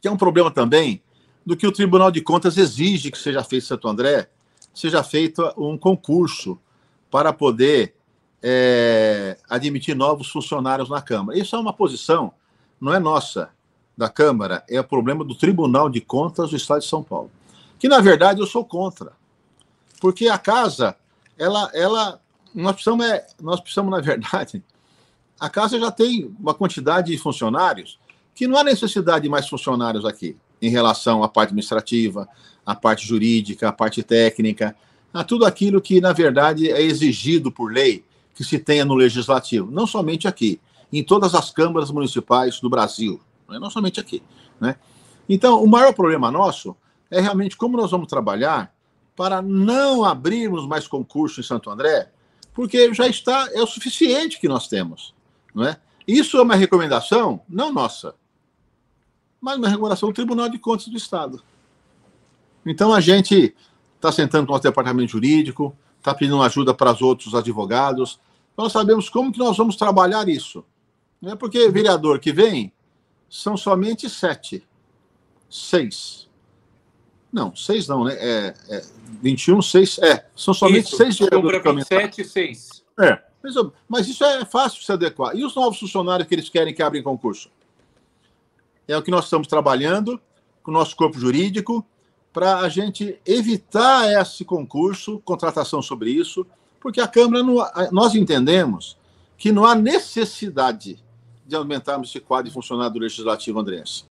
que é um problema também do que o Tribunal de Contas exige que seja feito em Santo André, seja feito um concurso para poder é, admitir novos funcionários na Câmara. Isso é uma posição, não é nossa, da Câmara, é o problema do Tribunal de Contas do Estado de São Paulo. Que, na verdade, eu sou contra. Porque a casa, ela. ela nós, precisamos, é, nós precisamos, na verdade, a casa já tem uma quantidade de funcionários que não há necessidade de mais funcionários aqui em relação à parte administrativa, à parte jurídica, à parte técnica, a tudo aquilo que, na verdade, é exigido por lei que se tenha no legislativo, não somente aqui, em todas as câmaras municipais do Brasil, né, não somente aqui. Né? Então, o maior problema nosso é realmente como nós vamos trabalhar para não abrirmos mais concurso em Santo André, porque já está, é o suficiente que nós temos. Não é? Isso é uma recomendação, não nossa, mas na regulação do Tribunal de Contas do Estado. Então a gente está sentando com o nosso departamento jurídico, está pedindo ajuda para os outros advogados. Nós sabemos como que nós vamos trabalhar isso. Não é porque vereador que vem são somente sete, seis. Não, seis não, né? É, é 21, seis. É, são somente isso, seis vereadores. Para 27, seis. É, mas isso é fácil se adequar. E os novos funcionários que eles querem que abrem concurso? é o que nós estamos trabalhando com o nosso corpo jurídico para a gente evitar esse concurso, contratação sobre isso, porque a Câmara, não, nós entendemos que não há necessidade de aumentarmos esse quadro de funcionário do Legislativo Andrense.